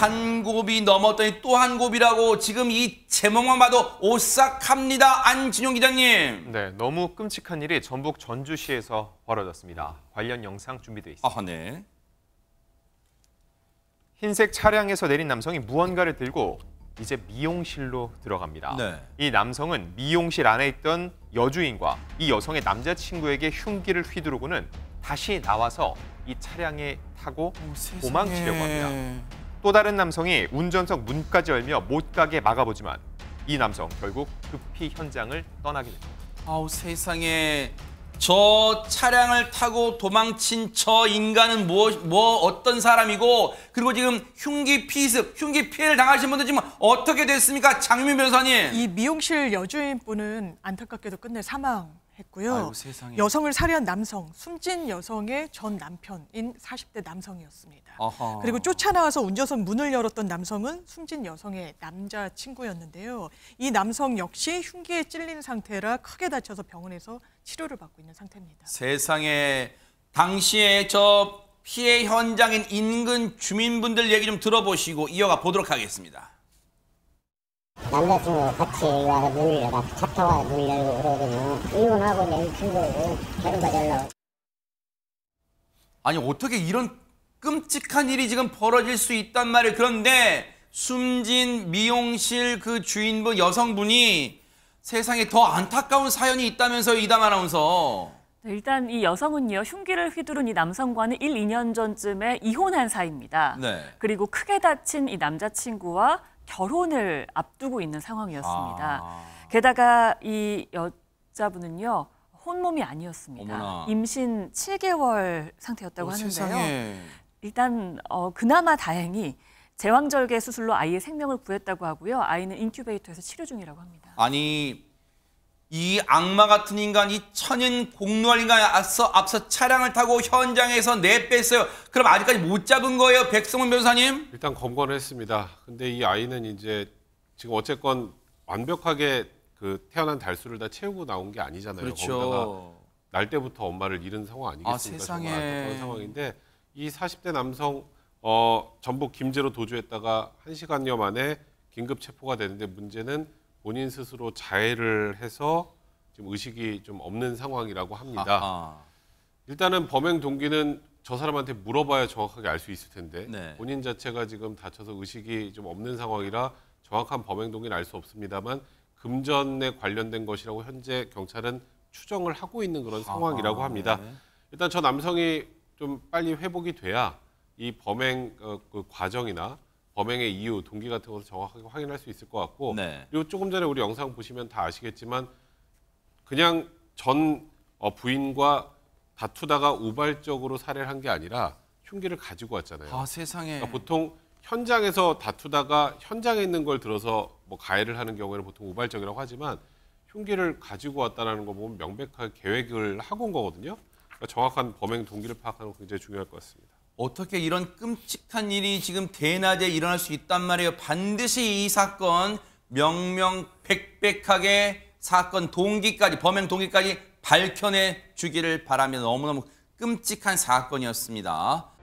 한 곱이 넘었더니 또한 곱이라고 지금 이 제목만 봐도 오싹합니다. 안진용 기자님. 네, 너무 끔찍한 일이 전북 전주시에서 벌어졌습니다. 관련 영상 준비돼 있습니다. 아, 네. 흰색 차량에서 내린 남성이 무언가를 들고 이제 미용실로 들어갑니다. 네. 이 남성은 미용실 안에 있던 여주인과 이 여성의 남자친구에게 흉기를 휘두르고는 다시 나와서 이 차량에 타고 오, 도망치려고 합니다. 또 다른 남성이 운전석 문까지 열며 못 가게 막아보지만 이 남성 결국 급히 현장을 떠나게 됩니다. 아우 세상에 저 차량을 타고 도망친 저 인간은 뭐, 뭐 어떤 사람이고 그리고 지금 흉기 피습, 흉기 피해를 당하신 분들 지금 어떻게 됐습니까? 장민 변호사님. 이 미용실 여주인분은 안타깝게도 끝내 사망 했고요. 아이고, 여성을 살해한 남성, 숨진 여성의 전 남편인 40대 남성이었습니다. 아하. 그리고 쫓아나와서 운전석 문을 열었던 남성은 숨진 여성의 남자친구였는데요. 이 남성 역시 흉기에 찔린 상태라 크게 다쳐서 병원에서 치료를 받고 있는 상태입니다. 세상에 당시에 저 피해 현장인 인근 주민분들 얘기 좀 들어보시고 이어가 보도록 하겠습니다. 남자친구 같이 와서 문을 열어 차타 와서 문 열고 그러거든요 이혼하고 내 친구고 결혼까지 려 아니 어떻게 이런 끔찍한 일이 지금 벌어질 수 있단 말이에요 그런데 숨진 미용실 그 주인분 여성분이 세상에 더 안타까운 사연이 있다면서요 이담 아나운서 네, 일단 이 여성은요 흉기를 휘두른 이 남성과는 1, 2년 전쯤에 이혼한 사이입니다. 네. 그리고 크게 다친 이 남자친구와 결혼을 앞두고 있는 상황이었습니다. 아. 게다가 이 여자분은요. 혼몸이 아니었습니다. 어머나. 임신 7개월 상태였다고 어, 하는데요. 세상에. 일단 어, 그나마 다행히 제왕절개 수술로 아이의 생명을 구했다고 하고요. 아이는 인큐베이터에서 치료 중이라고 합니다. 아니 이 악마 같은 인간, 이 천인 공로할 인간 앞서, 앞서 차량을 타고 현장에서 내뺐어요. 그럼 아직까지 못 잡은 거예요, 백성훈 변사님? 호 일단 검거를 했습니다. 근데 이 아이는 이제 지금 어쨌건 완벽하게 그 태어난 달수를 다 채우고 나온 게 아니잖아요. 그렇죠. 날 때부터 엄마를 잃은 상황 아니겠습니까? 아, 세상에. 안타까운 상황인데 이 40대 남성 어, 전북 김제로 도주했다가 1시간여 만에 긴급 체포가 되는데 문제는 본인 스스로 자해를 해서 지금 의식이 좀 없는 상황이라고 합니다. 아하. 일단은 범행 동기는 저 사람한테 물어봐야 정확하게 알 수 있을 텐데 네. 본인 자체가 지금 다쳐서 의식이 좀 없는 상황이라 정확한 범행 동기는 알 수 없습니다만 금전에 관련된 것이라고 현재 경찰은 추정을 하고 있는 그런 상황이라고 합니다. 네. 일단 저 남성이 좀 빨리 회복이 돼야 이 범행 어, 그 과정이나 범행의 이유, 동기 같은 것을 정확하게 확인할 수 있을 것 같고 네. 그리고 조금 전에 우리 영상 보시면 다 아시겠지만 그냥 전 어, 부인과 다투다가 우발적으로 살해를 한 게 아니라 흉기를 가지고 왔잖아요. 아, 세상에. 그러니까 보통 현장에서 다투다가 현장에 있는 걸 들어서 뭐 가해를 하는 경우에는 보통 우발적이라고 하지만 흉기를 가지고 왔다는 거 보면 명백하게 계획을 하고 온 거거든요. 그러니까 정확한 범행 동기를 파악하는 거 굉장히 중요할 것 같습니다. 어떻게 이런 끔찍한 일이 지금 대낮에 일어날 수 있단 말이에요. 반드시 이 사건 명명백백하게 사건 동기까지 범행 동기까지 밝혀내 주기를 바라며 너무너무 끔찍한 사건이었습니다.